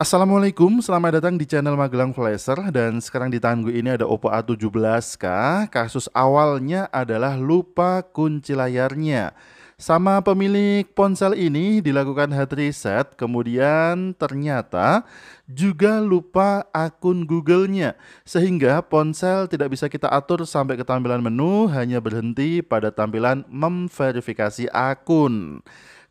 Assalamualaikum, selamat datang di channel Magelang Flasher dan sekarang di tangan gue ini ada Oppo A17K. Kasus awalnya adalah lupa kunci layarnya. Sama pemilik ponsel ini dilakukan head reset, kemudian ternyata juga lupa akun Google-nya. Sehingga ponsel tidak bisa kita atur sampai ke tampilan menu, hanya berhenti pada tampilan memverifikasi akun.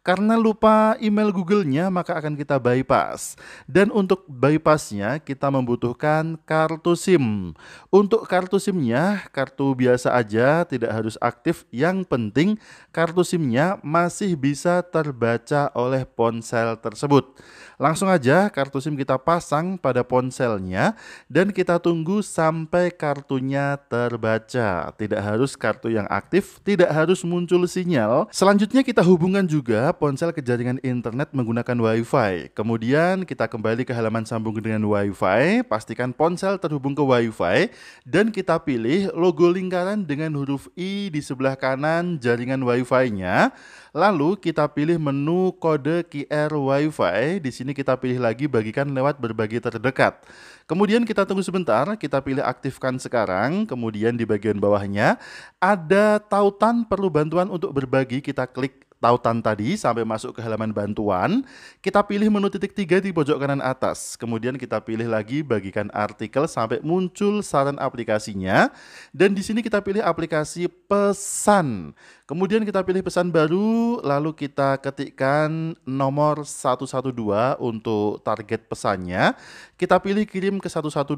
Karena lupa email Google-nya maka akan kita bypass. Dan untuk bypassnya kita membutuhkan kartu SIM. Untuk kartu SIM-nya kartu biasa aja tidak harus aktif. Yang penting kartu SIM-nya masih bisa terbaca oleh ponsel tersebut. Langsung aja kartu SIM kita pasang pada ponselnya dan kita tunggu sampai kartunya terbaca. Tidak harus kartu yang aktif, tidak harus muncul sinyal. Selanjutnya kita hubungkan juga ponsel ke jaringan internet menggunakan WiFi. Kemudian kita kembali ke halaman sambung dengan WiFi, pastikan ponsel terhubung ke WiFi dan kita pilih logo lingkaran dengan huruf I di sebelah kanan jaringan WiFi-nya. Lalu kita pilih menu kode QR WiFi di sini ini kita pilih lagi bagikan lewat berbagi terdekat. Kemudian kita tunggu sebentar, kita pilih aktifkan sekarang, kemudian di bagian bawahnya ada tautan perlu bantuan untuk berbagi, kita klik tautan tadi sampai masuk ke halaman bantuan, kita pilih menu titik tiga di pojok kanan atas. Kemudian kita pilih lagi bagikan artikel sampai muncul saran aplikasinya. Dan di sini kita pilih aplikasi pesan. Kemudian kita pilih pesan baru, lalu kita ketikkan nomor 112 untuk target pesannya kita pilih kirim ke 112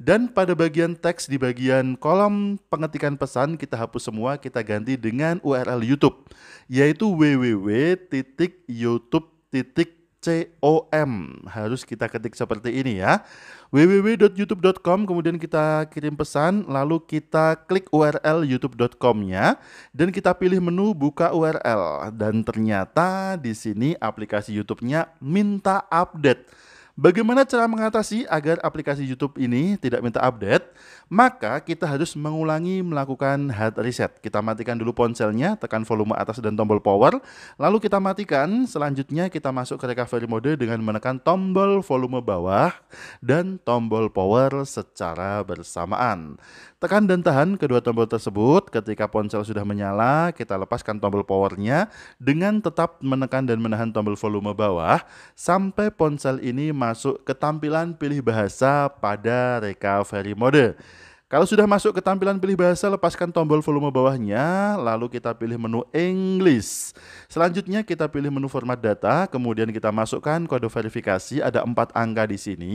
dan pada bagian teks di bagian kolom pengetikan pesan kita hapus semua kita ganti dengan URL YouTube yaitu www.youtube.com harus kita ketik seperti ini ya www.youtube.com kemudian kita kirim pesan lalu kita klik URL youtube.com-nya dan kita pilih menu buka URL dan ternyata di sini aplikasi YouTube-nya minta update Bagaimana cara mengatasi agar aplikasi YouTube ini tidak minta update? Maka kita harus mengulangi melakukan hard reset. Kita matikan dulu ponselnya, tekan volume atas dan tombol power, lalu kita matikan. Selanjutnya kita masuk ke recovery mode dengan menekan tombol volume bawah dan tombol power secara bersamaan. Tekan dan tahan kedua tombol tersebut ketika ponsel sudah menyala, kita lepaskan tombol powernya dengan tetap menekan dan menahan tombol volume bawah sampai ponsel ini masuk ke tampilan pilih bahasa pada recovery mode. Kalau sudah masuk ke tampilan pilih bahasa, lepaskan tombol volume bawahnya, lalu kita pilih menu English. Selanjutnya kita pilih menu format data, kemudian kita masukkan kode verifikasi, ada empat angka di sini.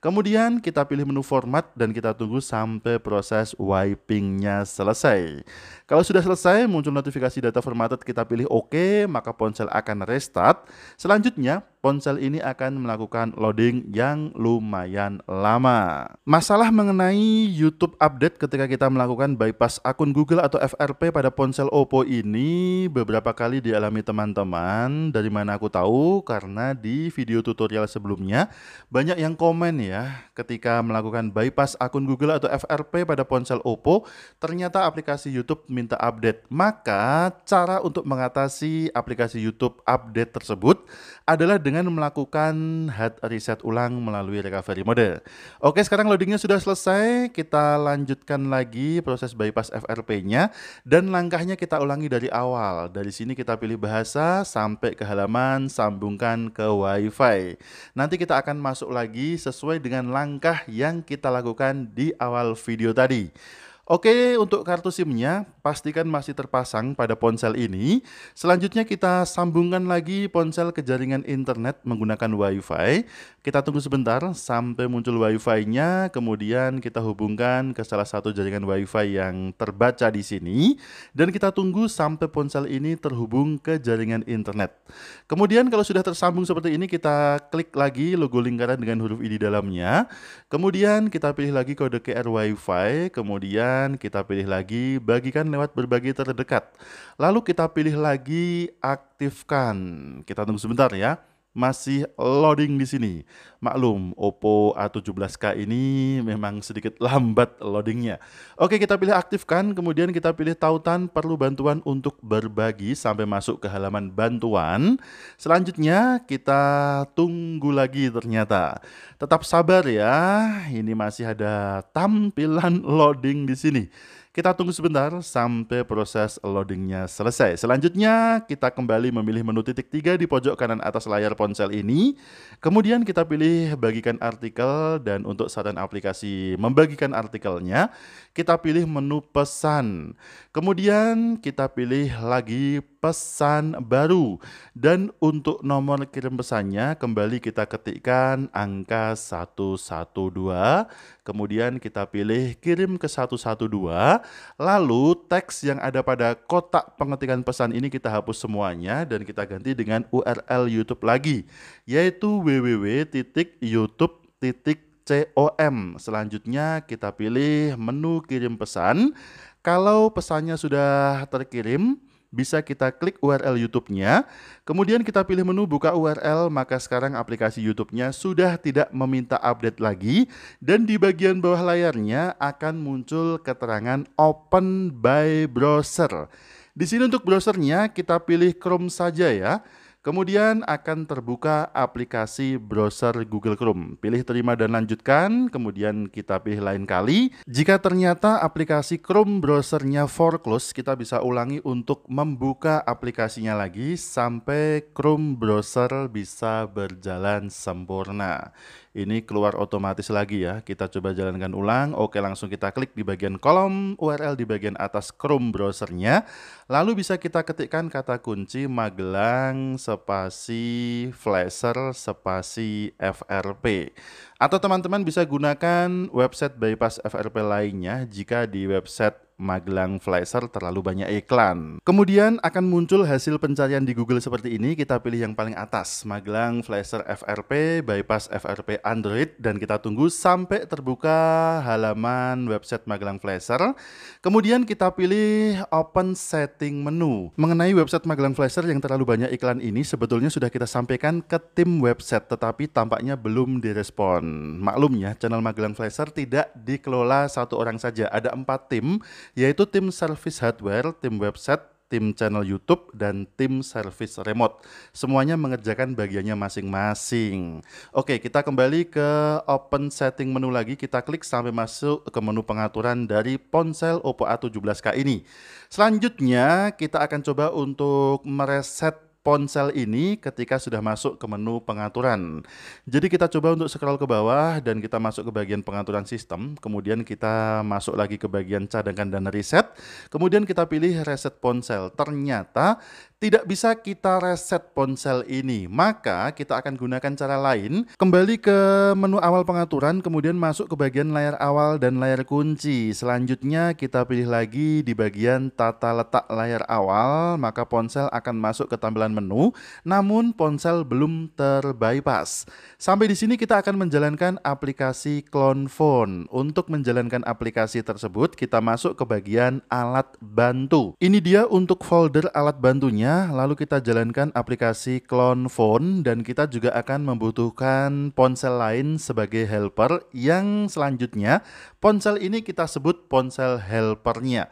Kemudian kita pilih menu format dan kita tunggu sampai proses wipingnya selesai. Kalau sudah selesai, muncul notifikasi data formatted, kita pilih OK, maka ponsel akan restart. Selanjutnya, ponsel ini akan melakukan loading yang lumayan lama. Masalah mengenai YouTube update ketika kita melakukan bypass akun Google atau FRP pada ponsel Oppo ini beberapa kali dialami teman-teman. Dari mana aku tahu? Karena di video tutorial sebelumnya banyak yang komen ya ketika melakukan bypass akun Google atau FRP pada ponsel Oppo, ternyata aplikasi YouTube minta update. Maka cara untuk mengatasi aplikasi YouTube update tersebut adalah dengan dengan melakukan hard reset ulang melalui recovery mode. Oke, sekarang loadingnya sudah selesai. Kita lanjutkan lagi proses bypass FRP-nya dan langkahnya kita ulangi dari awal. Dari sini kita pilih bahasa sampai ke halaman sambungkan ke WiFi. Nanti kita akan masuk lagi sesuai dengan langkah yang kita lakukan di awal video tadi. Oke, untuk kartu SIM-nya pastikan masih terpasang pada ponsel ini. Selanjutnya kita sambungkan lagi ponsel ke jaringan internet menggunakan Wi-Fi. Kita tunggu sebentar sampai muncul wi fi nya kemudian kita hubungkan ke salah satu jaringan Wi-Fi yang terbaca di sini dan kita tunggu sampai ponsel ini terhubung ke jaringan internet. Kemudian kalau sudah tersambung seperti ini kita klik lagi logo lingkaran dengan huruf I di dalamnya. Kemudian kita pilih lagi kode QR Wi-Fi kemudian bagikan, kita pilih lagi, bagikan lewat berbagi terdekat. Lalu kita pilih lagi aktifkan. Kita tunggu sebentar ya masih loading di sini. Maklum, Oppo A17K ini memang sedikit lambat loadingnya. Oke, kita pilih aktifkan, kemudian kita pilih tautan perlu bantuan untuk berbagi sampai masuk ke halaman bantuan. Selanjutnya, kita tunggu lagi ternyata. Tetap sabar ya, ini masih ada tampilan loading di sini. Kita tunggu sebentar sampai proses loadingnya selesai. Selanjutnya kita kembali memilih menu titik tiga di pojok kanan atas layar ponsel ini. Kemudian kita pilih bagikan artikel dan untuk saran aplikasi membagikan artikelnya, kita pilih menu pesan. Kemudian kita pilih lagi pesan baru. Dan untuk nomor kirim pesannya kembali kita ketikkan angka 112 Kemudian kita pilih kirim ke 112, lalu teks yang ada pada kotak pengetikan pesan ini kita hapus semuanya dan kita ganti dengan URL YouTube lagi, yaitu www.youtube.com. Selanjutnya kita pilih menu kirim pesan. Kalau pesannya sudah terkirim, bisa kita klik URL YouTube-nya, kemudian kita pilih menu buka URL, maka sekarang aplikasi YouTube-nya sudah tidak meminta update lagi, dan di bagian bawah layarnya akan muncul keterangan open by browser. Di sini untuk browsernya kita pilih Chrome saja ya, Kemudian akan terbuka aplikasi browser Google Chrome. Pilih terima dan lanjutkan, kemudian kita pilih lain kali. Jika ternyata aplikasi Chrome browsernya foreclose, kita bisa ulangi untuk membuka aplikasinya lagi sampai Chrome browser bisa berjalan sempurna. Ini keluar otomatis lagi ya. Kita coba jalankan ulang. Oke, langsung kita klik di bagian kolom URL di bagian atas Chrome browsernya. Lalu bisa kita ketikkan kata kunci Magelang spasi flasher spasi FRP. Atau teman-teman bisa gunakan website bypass FRP lainnya jika di website Magelang Flyser terlalu banyak iklan. Kemudian akan muncul hasil pencarian di Google seperti ini, kita pilih yang paling atas, Magelang Flyser FRP, bypass FRP Android, dan kita tunggu sampai terbuka halaman website Magelang Flyser. Kemudian kita pilih open setting menu. Mengenai website Magelang Flyser yang terlalu banyak iklan ini, sebetulnya sudah kita sampaikan ke tim website, tetapi tampaknya belum direspon. Maklum ya, channel Magelang Flyser tidak dikelola satu orang saja, ada empat tim yaitu tim service hardware, tim website, tim channel YouTube, dan tim service remote. Semuanya mengerjakan bagiannya masing-masing. Oke, kita kembali ke open setting menu lagi. Kita klik sampai masuk ke menu pengaturan dari ponsel Oppo A17K ini. Selanjutnya, kita akan coba untuk mereset ponsel ini ketika sudah masuk ke menu pengaturan. Jadi kita coba untuk scroll ke bawah dan kita masuk ke bagian pengaturan sistem, kemudian kita masuk lagi ke bagian cadangan dan reset, kemudian kita pilih reset ponsel. Ternyata tidak bisa kita reset ponsel ini. Maka kita akan gunakan cara lain, kembali ke menu awal pengaturan, kemudian masuk ke bagian layar awal dan layar kunci. Selanjutnya kita pilih lagi di bagian tata letak layar awal, maka ponsel akan masuk ke tampilan menu, namun ponsel belum terbypass. Sampai di sini kita akan menjalankan aplikasi Clone Phone. Untuk menjalankan aplikasi tersebut, kita masuk ke bagian alat bantu. Ini dia untuk folder alat bantunya aplikasinya, lalu kita jalankan aplikasi clone phone dan kita juga akan membutuhkan ponsel lain sebagai helper yang selanjutnya ponsel ini kita sebut ponsel helpernya.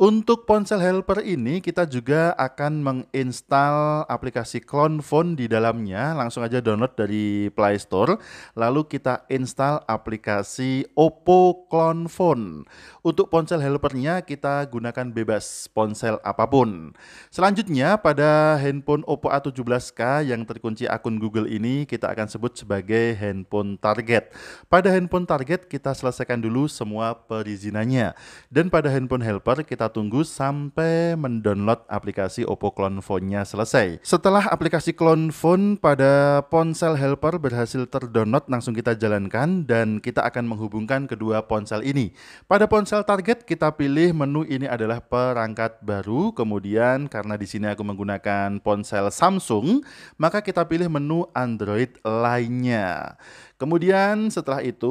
Untuk ponsel helper ini kita juga akan menginstal aplikasi Clone Phone di dalamnya. Langsung aja download dari Play Store. Lalu kita install aplikasi Oppo Clone Phone. Untuk ponsel helpernya kita gunakan bebas ponsel apapun. Selanjutnya pada handphone Oppo A17K yang terkunci akun Google ini kita akan sebut sebagai handphone target. Pada handphone target kita selesaikan dulu semua perizinannya. Dan pada handphone helper kita kita tunggu sampai mendownload aplikasi Oppo Clone Phone-nya selesai. Setelah aplikasi Clone Phone pada ponsel helper berhasil terdownload, langsung kita jalankan dan kita akan menghubungkan kedua ponsel ini. Pada ponsel target kita pilih menu ini adalah perangkat baru, kemudian karena di sini aku menggunakan ponsel Samsung, maka kita pilih menu Android lainnya. Kemudian setelah itu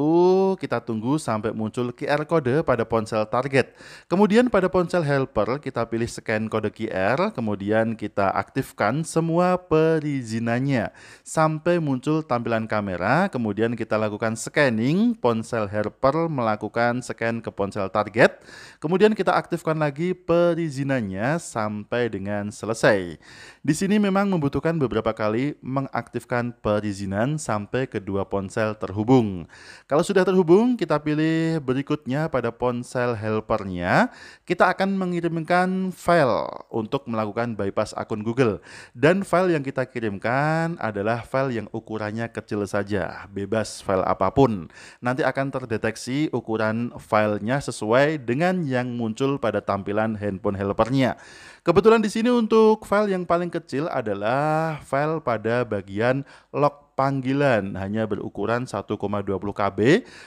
kita tunggu sampai muncul QR kode pada ponsel target. Kemudian pada ponsel helper kita pilih scan kode QR, kemudian kita aktifkan semua perizinannya sampai muncul tampilan kamera, kemudian kita lakukan scanning, ponsel helper melakukan scan ke ponsel target, kemudian kita aktifkan lagi perizinannya sampai dengan selesai. Di sini memang membutuhkan beberapa kali mengaktifkan perizinan sampai kedua ponsel ponsel terhubung. Kalau sudah terhubung, kita pilih berikutnya pada ponsel helpernya. Kita akan mengirimkan file untuk melakukan bypass akun Google. Dan file yang kita kirimkan adalah file yang ukurannya kecil saja, bebas file apapun. Nanti akan terdeteksi ukuran filenya sesuai dengan yang muncul pada tampilan handphone helpernya. Kebetulan di sini untuk file yang paling kecil adalah file pada bagian log panggilan hanya berukuran 1,20 KB.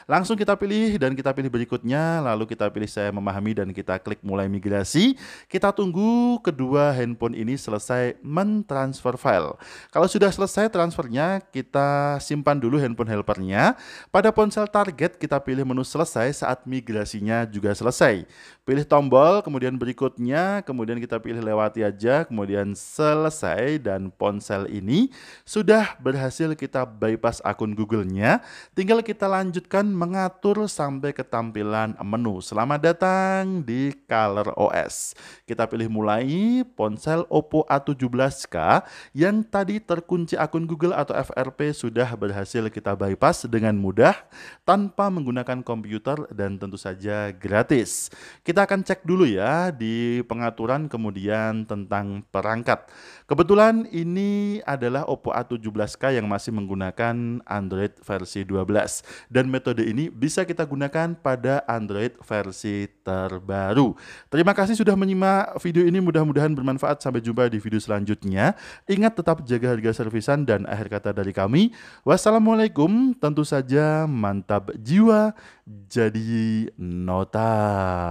Langsung kita pilih dan kita pilih berikutnya, lalu kita pilih saya memahami dan kita klik mulai migrasi. Kita tunggu kedua handphone ini selesai mentransfer file. Kalau sudah selesai transfernya, kita simpan dulu handphone helpernya. Pada ponsel target kita pilih menu selesai saat migrasinya juga selesai. Pilih tombol, kemudian berikutnya, kemudian kita pilih lewati aja, kemudian selesai dan ponsel ini sudah berhasil kita bypass akun Google-nya, tinggal kita lanjutkan mengatur sampai ke tampilan menu. Selamat datang di Color OS. Kita pilih mulai ponsel Oppo A17K yang tadi terkunci akun Google atau FRP sudah berhasil kita bypass dengan mudah tanpa menggunakan komputer dan tentu saja gratis. Kita akan cek dulu ya di pengaturan kemudian tentang perangkat. Kebetulan ini adalah Oppo A17K yang masih masih menggunakan Android versi 12 dan metode ini bisa kita gunakan pada Android versi terbaru. Terima kasih sudah menyimak video ini mudah-mudahan bermanfaat sampai jumpa di video selanjutnya. Ingat tetap jaga harga servisan dan akhir kata dari kami. Wassalamualaikum, tentu saja mantap jiwa jadi nota.